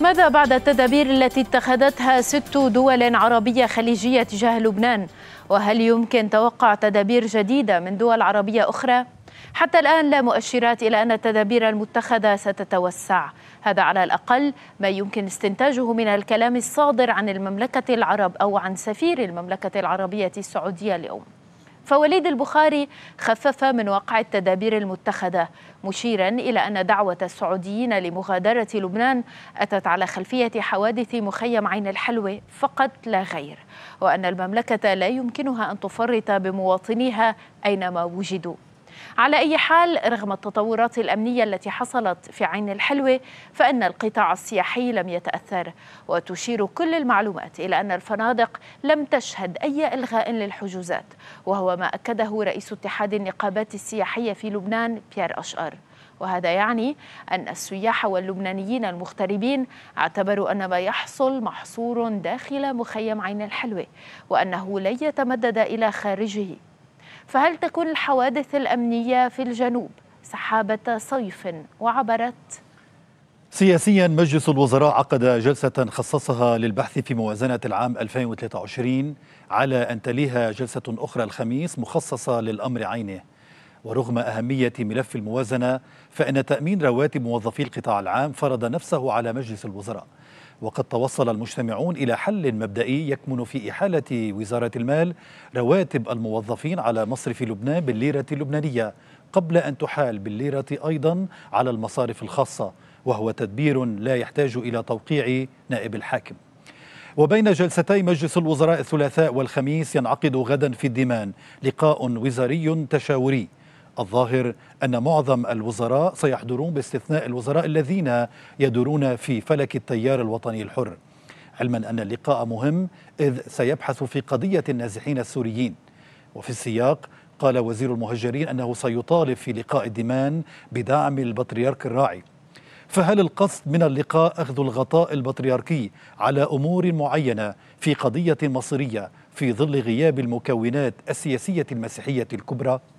ماذا بعد التدابير التي اتخذتها ست دول عربية خليجية تجاه لبنان؟ وهل يمكن توقع تدابير جديدة من دول عربية أخرى؟ حتى الآن لا مؤشرات إلى أن التدابير المتخذة ستتوسع هذا على الأقل ما يمكن استنتاجه من الكلام الصادر عن المملكة العرب أو عن سفير المملكة العربية السعودية اليوم فوليد البخاري خفف من وقع التدابير المتخذه مشيرا الى ان دعوه السعوديين لمغادره لبنان اتت على خلفيه حوادث مخيم عين الحلوه فقط لا غير وان المملكه لا يمكنها ان تفرط بمواطنيها اينما وجدوا على أي حال رغم التطورات الأمنية التي حصلت في عين الحلوة فإن القطاع السياحي لم يتأثر وتشير كل المعلومات إلى أن الفنادق لم تشهد أي إلغاء للحجوزات وهو ما أكده رئيس اتحاد النقابات السياحية في لبنان بيير أشقر وهذا يعني أن السياح واللبنانيين المغتربين اعتبروا أن ما يحصل محصور داخل مخيم عين الحلوة وأنه لن يتمدد إلى خارجه فهل تكون الحوادث الأمنية في الجنوب سحابة صيف وعبرت سياسيا مجلس الوزراء عقد جلسة خصصها للبحث في موازنة العام 2023 على أن تليها جلسة أخرى الخميس مخصصة للأمر عينه ورغم أهمية ملف الموازنة فإن تأمين رواتب موظفي القطاع العام فرض نفسه على مجلس الوزراء وقد توصل المجتمعون إلى حل مبدئي يكمن في إحالة وزارة المال رواتب الموظفين على مصرف لبنان بالليرة اللبنانية قبل أن تحال بالليرة أيضا على المصارف الخاصة وهو تدبير لا يحتاج إلى توقيع نائب الحاكم وبين جلستي مجلس الوزراء الثلاثاء والخميس ينعقد غدا في الدمان لقاء وزاري تشاوري الظاهر أن معظم الوزراء سيحضرون باستثناء الوزراء الذين يدورون في فلك التيار الوطني الحر علما أن اللقاء مهم إذ سيبحث في قضية النازحين السوريين وفي السياق قال وزير المهجرين أنه سيطالب في لقاء الدمان بدعم البطريرك الراعي فهل القصد من اللقاء أخذ الغطاء البطريركي على أمور معينة في قضية مصيرية في ظل غياب المكونات السياسية المسيحية الكبرى؟